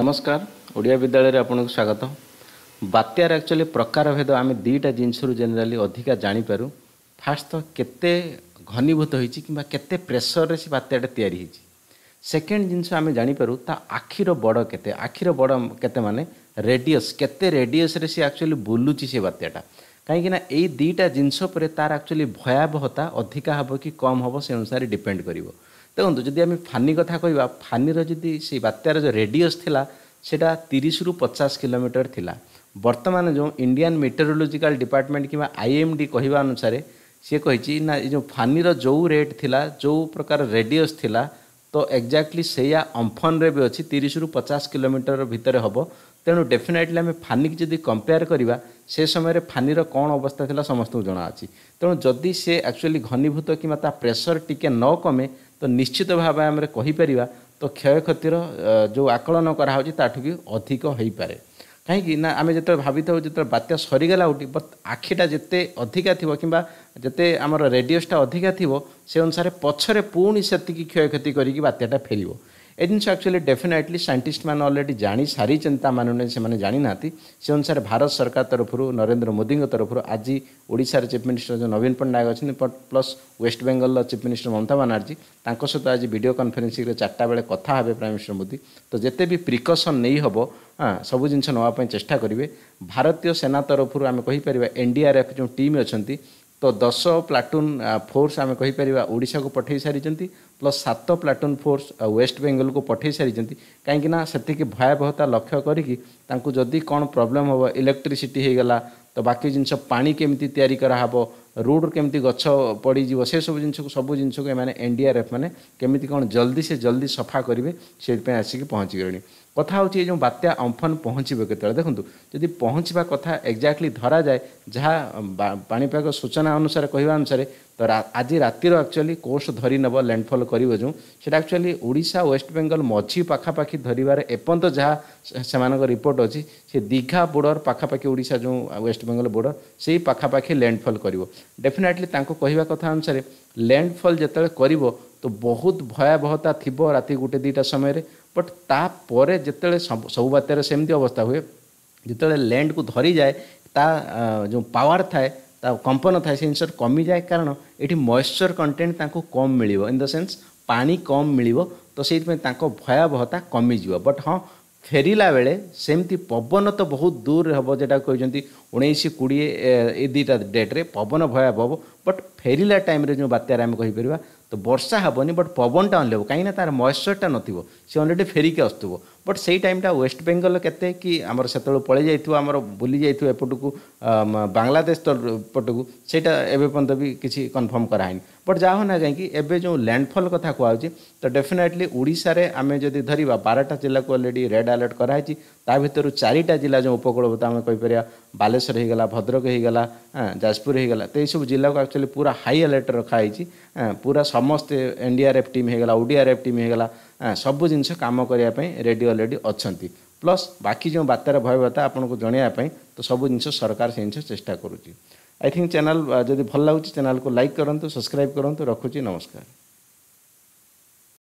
নমস্কার ওড়িয়া বিদ্যালয়ের আপনার স্বাগত বাত্যার একচুয়ালি প্রকারভেদ আমি দুইটা জিনিসর জেনেরালি অধিকা জাঁপারু ফার্স্ট তো কেতে ঘনীভূত হয়েছি কিংবা কেতে প্রেসরের সে বাত্যাটা তৈরি হয়েছে সেকেন্ড জিনিস আমি জাঁপারু তা আখির বড় কেতে আখির বড় কেতে মানে রেডিয়স কেতে রেডিয়সরে সে একচুয়ালি বুলুচি সে বাত্যাটা কাହିଁକି ନା ଏଇ ଦୁଇଟା ଜିନିଷ ଉପରେ ତାର ଆକ୍ଚୁଆଲି ଭୟାବହତା ଅଧିକା ହେବ କି କମ୍ ହେବ ସେ ଅନୁସାରେ ଡିପେଣ୍ଡ କରିବ ଦେଖନ୍ତୁ ଯଦି ଆମେ ଫାନି କଥା କହିବା ଫାନିର ଯଦି ସେଇ ବାତ୍ୟାର ଯେଉଁ ରେଡ଼ିୟସ୍ ଥିଲା ସେଇଟା ତିରିଶରୁ ପଚାଶ କିଲୋମିଟର ଥିଲା ବର୍ତ୍ତମାନ ଯେଉଁ ଇଣ୍ଡିଆନ୍ ମେଟେରୋଲୋଜିକାଲ ଡିପାର୍ଟମେଣ୍ଟ କିମ୍ବା ଆଇଏମ୍ଡି କହିବା ଅନୁସାରେ ସିଏ କହିଛି ନା ଏ ଯେଉଁ ଫାନିର ଯେଉଁ ରେଟ୍ ଥିଲା ଯେଉଁ ପ୍ରକାର ରେଡ଼ିୟସ୍ ଥିଲା ତ ଏକ୍ଜାକ୍ଟଲି ସେଇଆ ଅମ୍ଫନରେ ବି ଅଛି ତିରିଶରୁ ପଚାଶ କିଲୋମିଟର ଭିତରେ ହେବ ତେଣୁ ଡେଫିନେଟଲି ଆମେ ଫାନିକି ଯଦି କମ୍ପେୟାର କରିବା ସେ ସମୟରେ ଫାନିର କ'ଣ ଅବସ୍ଥା ଥିଲା ସମସ୍ତଙ୍କୁ ଜଣାଅଛି ତେଣୁ ଯଦି ସେ ଆକ୍ଚୁଆଲି ଘନୀଭୂତ କିମ୍ବା ତା ପ୍ରେସର ଟିକେ ନ କମେ ତ ନିଶ୍ଚିତ ଭାବେ ଆମେ କହିପାରିବା ତ କ୍ଷୟକ୍ଷତିର ଯେଉଁ ଆକଳନ କରାହେଉଛି ତାଠୁ ବି ଅଧିକ ହୋଇପାରେ କାହିଁକି ନା ଆମେ ଯେତେବେଳେ ଭାବିଥାଉ ଯେତେବେଳେ ବାତ୍ୟା ସରିଗଲା ଗୋଟେ ବଟ୍ ଆଖିଟା ଯେତେ ଅଧିକା ଥିବ କିମ୍ବା ଯେତେ ଆମର ରେଡିୟସ୍ଟା ଅଧିକା ଥିବ ସେ ଅନୁସାରେ ପଛରେ ପୁଣି ସେତିକି କ୍ଷୟକ୍ଷତି କରିକି ବାତ୍ୟାଟା ଫେରିବ ଏ ଜିନିଷ ଆକ୍ଚୁଆଲି ଡେଫିନେଟଲି ସାଇଣ୍ଟିଷ୍ଟମାନେ ଅଲରେଡ଼ି ଜାଣି ସାରିଛନ୍ତି ତା ମାନେ ସେମାନେ ଜାଣିନାହାନ୍ତି ସେ ଅନୁସାରେ ଭାରତ ସରକାର ତରଫରୁ ନରେନ୍ଦ୍ର ମୋଦିଙ୍କ ତରଫରୁ ଆଜି ଓଡ଼ିଶାର ଚିଫ୍ ମିନିଷ୍ଟର ଯେଉଁ ନବୀନ ପଟ୍ଟନାୟକ ଅଛନ୍ତି ପ୍ଲସ୍ ୱେଷ୍ଟ ବେଙ୍ଗଲର ଚିଫ୍ ମିନିଷ୍ଟର ମମତା ବାନାର୍ଜୀ ତାଙ୍କ ସହିତ ଆଜି ଭିଡ଼ିଓ କନଫରେନ୍ସିଂରେ ଚାରିଟା ବେଳେ କଥା ହେବେ ପ୍ରାଇମ୍ ମିନିଷ୍ଟର ମୋଦି ତ ଯେତେ ବି ପ୍ରିକସନ୍ ନେଇ ହେବ ହଁ ସବୁ ଜିନିଷ ନେବା ପାଇଁ ଚେଷ୍ଟା କରିବେ ଭାରତୀୟ ସେନା ତରଫରୁ ଆମେ କହିପାରିବା ଏନ୍ ଡି ଆର୍ ଏଫ୍ ଯେଉଁ ଟିମ୍ ଅଛନ୍ତି তো দশ প্লাটুন ফোর্স আমি কহিপারা ওড়শাকে পঠাই সারি প্লস সাত প্লাটুন ফোর্স ওয়েস্ট বেঙ্গলকে পঠাই সারি কাইকি না সেটিকি ভয়াবহতা লক্ষ্য করি তাঁকু যদি কোণ প্রোবলেম হব ইলেকট্রিসিটি হয়ে গলা তো বাকি জিনিস পানি কেমিতি তৈরি করা হব রোড কেমিতি গছ পড়িযোগ সেসব জিনিসক সব জিনিসক এমানে এনডিআরএফ মানে কেমিতি কোণ জলদি সে জলদি সফা করবে সেইপা আসিকি পৌঁছি গলি কথা ହେଉଛି ଏ ଯେଉଁ ବାତ୍ୟା ଅମ୍ଫନ ପହଞ୍ଚିବ କେତେବେଳେ ଦେଖନ୍ତୁ ଯଦି ପହଞ୍ଚିବା କଥା ଏକ୍ଜାକ୍ଟଲି ଧରାଯାଏ ଯାହା ପାଣିପାଗ ସୂଚନା ଅନୁସାରେ କହିବା ଅନୁସାରେ ତ ଆଜି ରାତିର ଆକ୍ଚୁଆଲି କୋର୍ସ ଧରିନେବ ଲ୍ୟାଣ୍ଡଫଲ୍ କରିବ ଯେଉଁ ସେଇଟା ଆକ୍ଚୁଆଲି ଓଡ଼ିଶା ୱେଷ୍ଟବେଙ୍ଗଲ ମଝି ପାଖାପାଖି ଧରିବାରେ ଏପର୍ଯ୍ୟନ୍ତ ଯାହା ସେମାନଙ୍କ ରିପୋର୍ଟ ଅଛି ସେ ଦୀଘା ବୋର୍ଡ଼ର ପାଖାପାଖି ଓଡ଼ିଶା ଯେଉଁ ୱେଷ୍ଟବେଙ୍ଗଲ ବୋର୍ଡ଼ର ସେଇ ପାଖାପାଖି ଲ୍ୟାଣ୍ଡଫଲ୍ କରିବ ଡେଫିନେଟଲି ତାଙ୍କୁ କହିବା କଥା ଅନୁସାରେ ଲ୍ୟାଣ୍ଡଫଲ୍ ଯେତେବେଳେ କରିବ ତ ବହୁତ ଭୟାବହତା ଥିବ ରାତି ଗୋଟେ ଦୁଇଟା ସମୟରେ ବଟ୍ ତାପରେ ଯେତେବେଳେ ସବୁ ବାତ୍ୟାରେ ସେମିତି ଅବସ୍ଥା ହୁଏ ଯେତେବେଳେ ଲ୍ୟାଣ୍ଡକୁ ଧରିଯାଏ ତା ଯେଉଁ ପାୱାର ଥାଏ ତା କମ୍ପନ ଥାଏ ସେ ଜିନିଷ କମିଯାଏ କାରଣ ଏଠି ମଏଶ୍ଚର କଣ୍ଟେଣ୍ଟ ତାଙ୍କୁ କମ୍ ମିଳିବ ଇନ୍ ଦ ସେନ୍ସ ପାଣି କମ୍ ମିଳିବ ତ ସେଇଥିପାଇଁ ତାଙ୍କ ଭୟାବହତା କମିଯିବ ବଟ୍ ହଁ ଫେରିଲା ବେଳେ ସେମିତି ପବନ ତ ବହୁତ ଦୂରରେ ହେବ ଯେଉଁଟା କହିଛନ୍ତି ଉଣେଇଶ କୋଡ଼ିଏ ଏ ଦୁଇଟା ଡେଟ୍ରେ ପବନ ଭୟାବହ ବଟ୍ ଫେରିଲା ଟାଇମ୍ରେ ଯେଉଁ ବାତ୍ୟାରେ ଆମେ କହିପାରିବା ତ ବର୍ଷା ହେବନି ବଟ୍ ପବନଟା ହେବ କାହିଁକିନା ତା'ର ମଏଶ୍ଚରଟା ନଥିବ ସେ ଅଲରେଡ଼ି ଫେରିକି ଆସୁଥିବ ବଟ୍ ସେଇ ଟାଇମ୍ଟା ୱେଷ୍ଟ ବେଙ୍ଗଲ କେତେ କି ଆମର ସେତେବେଳେ ପଳେଇ ଯାଇଥିବ ଆମର ବୁଲି ଯାଇଥିବ ଏପଟକୁ ବାଂଲାଦେଶ ପଟକୁ ସେଇଟା ଏବେ ପର୍ଯ୍ୟନ୍ତ ବି କିଛି କନଫର୍ମ କରାହେଇନି ବଟ୍ ଯାହା ହେଉ ନା କାହିଁକି ଏବେ ଯେଉଁ ଲ୍ୟାଣ୍ଡଫଲ୍ କଥା କୁହାହେଉଛି ତ ଡେଫିନେଟ୍ଲି ଓଡ଼ିଶାରେ ଆମେ ଯଦି ଧରିବା ବାରଟା ଜିଲ୍ଲାକୁ ଅଲରେଡ଼ି ରେଡ୍ ଆଲର୍ଟ କରାହେଇଛି ତା ଭିତରୁ ଚାରିଟା ଜିଲ୍ଲା ଯେଉଁ ଉପକୂଳବର୍ତ୍ତୀ ଆମେ କହିପାରିବା ବାଲେଶ୍ୱର ହେଇଗଲା ଭଦ୍ରକ ହେଇଗଲା ଯାଜପୁର ହେଇଗଲା ତ ଏଇସବୁ ଜିଲ୍ଲାକୁ ଆକ୍ଚୁଆଲି ପୁରା ହାଇ ଆଲର୍ଟ ରଖାହେଇଛି ପୁରା ସମସ୍ତେ N D R F team ହେଇଗଲା O D R F team ହେଇଗଲା ସବୁ ଜିନିଷ କାମ କରିବା ପାଇଁ ରେଡ଼ି ଅଲରେଡ଼ି ଅଛନ୍ତି ପ୍ଲସ୍ ବାକି ଯେଉଁ ବାତ୍ୟାର ଭୟବତା ଆପଣଙ୍କୁ ଜଣାଇବା ପାଇଁ ତ ସବୁ ଜିନିଷ ସରକାର ସେ ଜିନିଷ ଚେଷ୍ଟା କରୁଛି ଆଇ ଥିଙ୍କ ଚ୍ୟାନେଲ୍ ଯଦି ଭଲ ଲାଗୁଛି ଚ୍ୟାନେଲ୍କୁ ଲାଇକ୍ କରନ୍ତୁ ସବସ୍କ୍ରାଇବ୍ କରନ୍ତୁ ରଖୁଛି ନମସ୍କାର